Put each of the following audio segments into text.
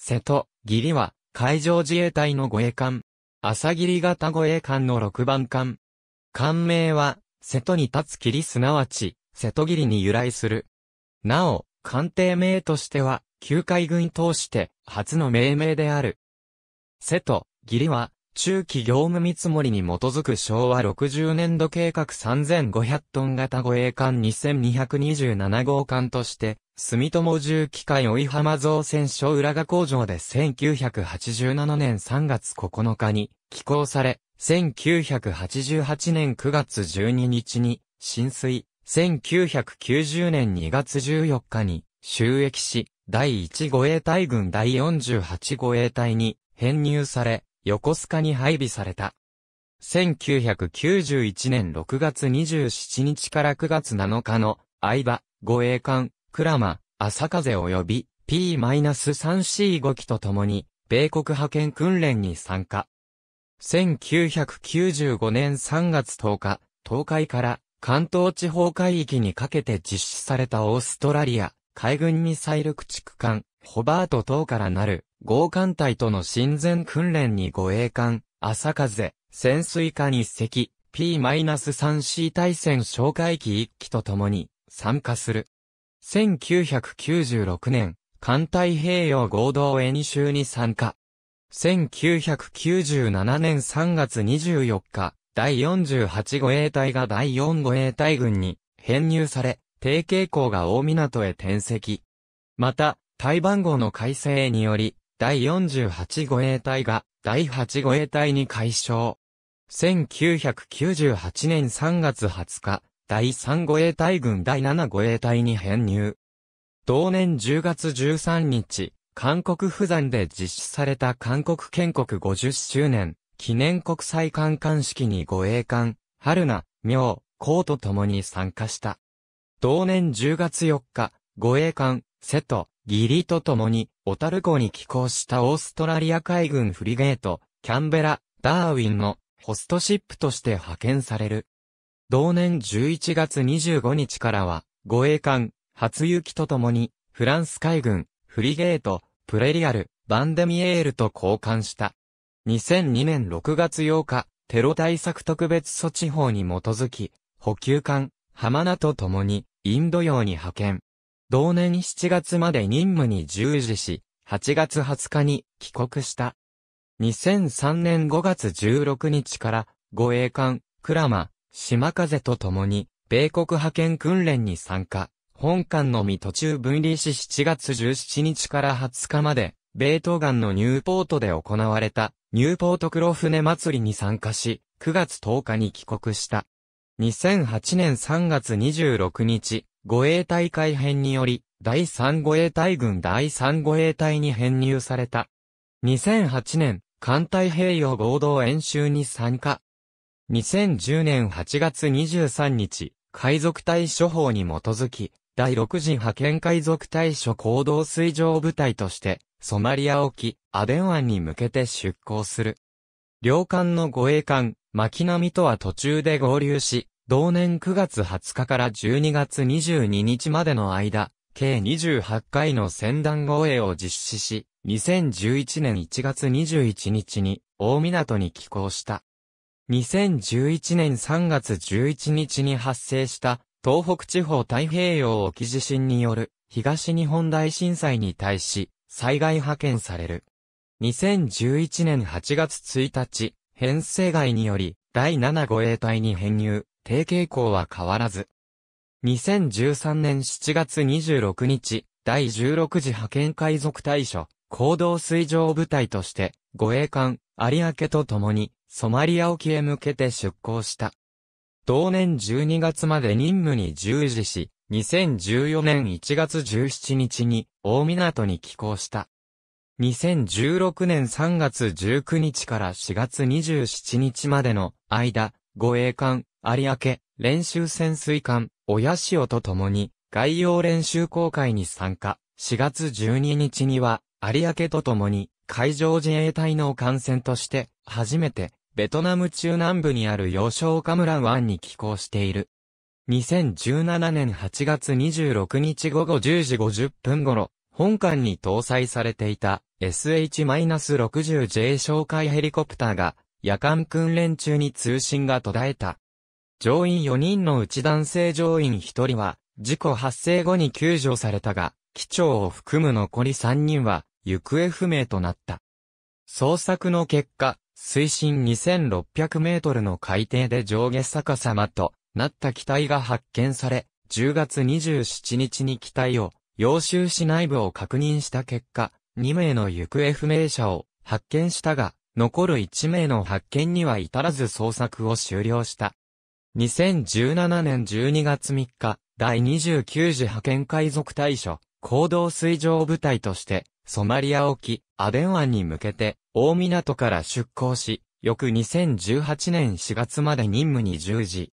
瀬戸、義理は、海上自衛隊の護衛艦。朝霧型護衛艦の6番艦。艦名は、瀬戸に立つ霧すなわち、瀬戸霧に由来する。なお、艦艇名としては、旧海軍通して、初の命名である。瀬戸、義理は、中期業務見積もりに基づく昭和60年度計画3500トン型護衛艦2227号艦として、住友重機械追浜造船所浦賀工場で1987年3月9日に寄港され、1988年9月12日に浸水、1990年2月14日に収益し、第1護衛隊軍第48護衛隊に編入され、横須賀に配備された。1991年6月27日から9月7日の相場、護衛艦、クラマ、朝風及び P-3C5 機と共に、米国派遣訓練に参加。1995年3月10日、東海から関東地方海域にかけて実施されたオーストラリア海軍ミサイル駆逐艦、ホバート等からなる合艦隊との親善訓練に護衛艦、朝風、潜水艦一隻、P-3C 対戦哨戒機一機と共に参加する。1996年、艦隊平洋合同演習に参加。1997年3月24日、第48護衛隊が第4護衛隊軍に編入され、低傾向が大港へ転籍。また、台番号の改正により、第48護衛隊が第8護衛隊に改称。1998年3月20日、第3護衛隊軍第7護衛隊に編入。同年10月13日、韓国釜山で実施された韓国建国50周年記念国際観艦式に護衛艦、春名、明、孔と共に参加した。同年10月4日、護衛艦、瀬戸、義理と共に、小樽港に寄港したオーストラリア海軍フリゲート、キャンベラ、ダーウィンのホストシップとして派遣される。同年11月25日からは、護衛艦、初雪と共に、フランス海軍、フリゲート、プレリアル、バンデミエールと交換した。2002年6月8日、テロ対策特別措置法に基づき、補給艦、浜名と共に、インド洋に派遣。同年7月まで任務に従事し、8月20日に帰国した。2003年5月16日から護衛艦、クラマ、島風と共に、米国派遣訓練に参加。本艦のみ途中分離し7月17日から20日まで、米東岸のニューポートで行われた、ニューポート黒船祭りに参加し、9月10日に帰国した。2008年3月26日、護衛隊改編により、第3護衛隊軍第3護衛隊に編入された。2008年、艦隊兵を合同演習に参加。2010年8月23日、海賊隊処方に基づき、第6次派遣海賊対処行動水上部隊として、ソマリア沖、アデン湾に向けて出港する。両艦の護衛艦、巻波とは途中で合流し、同年9月20日から12月22日までの間、計28回の船団護衛を実施し、2011年1月21日に大港に寄港した。2011年3月11日に発生した東北地方太平洋沖地震による東日本大震災に対し災害派遣される。2011年8月1日、編成外により、第7護衛隊に編入、低傾向は変わらず。2013年7月26日、第16次派遣海賊対処、行動水上部隊として、護衛艦、有明と共に、ソマリア沖へ向けて出港した。同年12月まで任務に従事し、2014年1月17日に、大港に寄港した。2016年3月19日から4月27日までの間、護衛艦、有明、練習潜水艦、親潮と共に、概要練習公開に参加。4月12日には、有明と共に、海上自衛隊の艦船として、初めて、ベトナム中南部にある要衝カムラ湾に寄港している。2017年8月26日午後10時50分頃、本艦に搭載されていた SH-60J 哨戒ヘリコプターが夜間訓練中に通信が途絶えた。乗員4人のうち男性乗員1人は事故発生後に救助されたが、機長を含む残り3人は行方不明となった。捜索の結果、水深2600メートルの海底で上下逆さまとなった機体が発見され、10月27日に機体を要州市内部を確認した結果、2名の行方不明者を発見したが、残る1名の発見には至らず捜索を終了した。2017年12月3日、第29次派遣海賊対処、行動水上部隊として、ソマリア沖、アデン湾に向けて、大港から出港し、翌2018年4月まで任務に従事。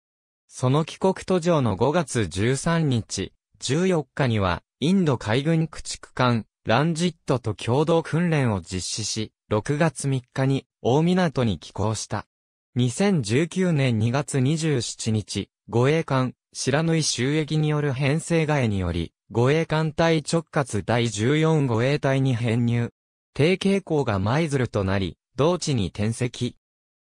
その帰国途上の5月13日、14日には、インド海軍駆逐艦、ランジットと共同訓練を実施し、6月3日に、大港に寄港した。2019年2月27日、護衛艦、白縫収益による編成替えにより、護衛艦隊直轄第14護衛隊に編入。低傾向が舞鶴となり、同地に転籍。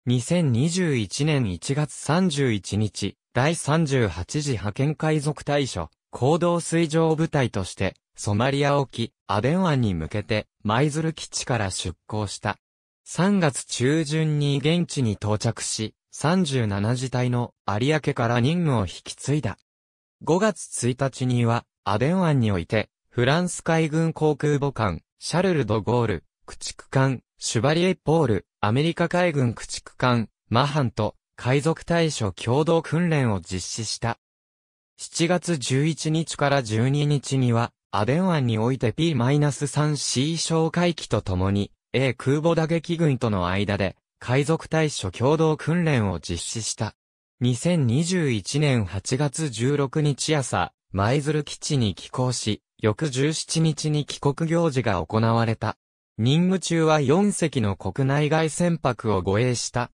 2021年1月31日、第38次派遣海賊対処。行動水上部隊として、ソマリア沖、アデン湾に向けて、舞鶴基地から出港した。3月中旬に現地に到着し、37次隊の有明から任務を引き継いだ。5月1日には、アデン湾において、フランス海軍航空母艦、シャルル・ド・ゴール、駆逐艦、シュバリエ・ポール、アメリカ海軍駆逐艦、マハンと、海賊対処共同訓練を実施した。7月11日から12日には、アデン湾において P-3C 哨戒機と共に、A 空母打撃軍との間で、海賊対処共同訓練を実施した。2021年8月16日朝、舞鶴基地に寄港し、翌17日に帰国行事が行われた。任務中は4隻の国内外船舶を護衛した。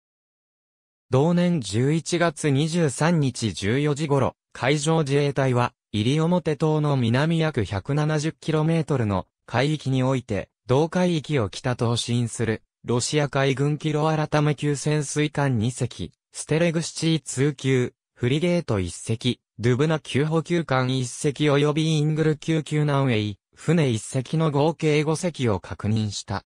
同年11月23日14時頃、海上自衛隊は、西表島の南約 170km の海域において、同海域を北東進する、ロシア海軍キロ改め級潜水艦2隻、ステレグシチー2級、フリゲート1隻、ドゥブナ級補給艦1隻及びイングル級級南ェイ、船1隻の合計5隻を確認した。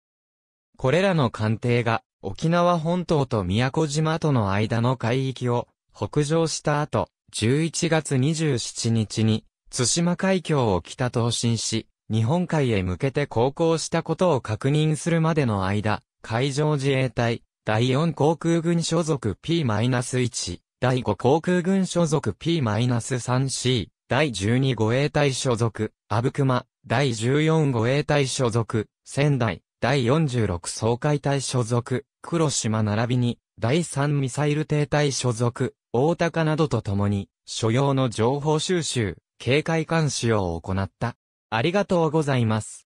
これらの艦艇が沖縄本島と宮古島との間の海域を北上した後、11月27日に、津島海峡を北東進し、日本海へ向けて航行したことを確認するまでの間、海上自衛隊、第4航空軍所属 P-1、第5航空軍所属 P-3C、第12護衛隊所属、阿武隈、第14護衛隊所属、仙台、第46総会隊所属、黒島並びに、第3ミサイル停滞所属、大高などとともに、所要の情報収集、警戒監視を行った。ありがとうございます。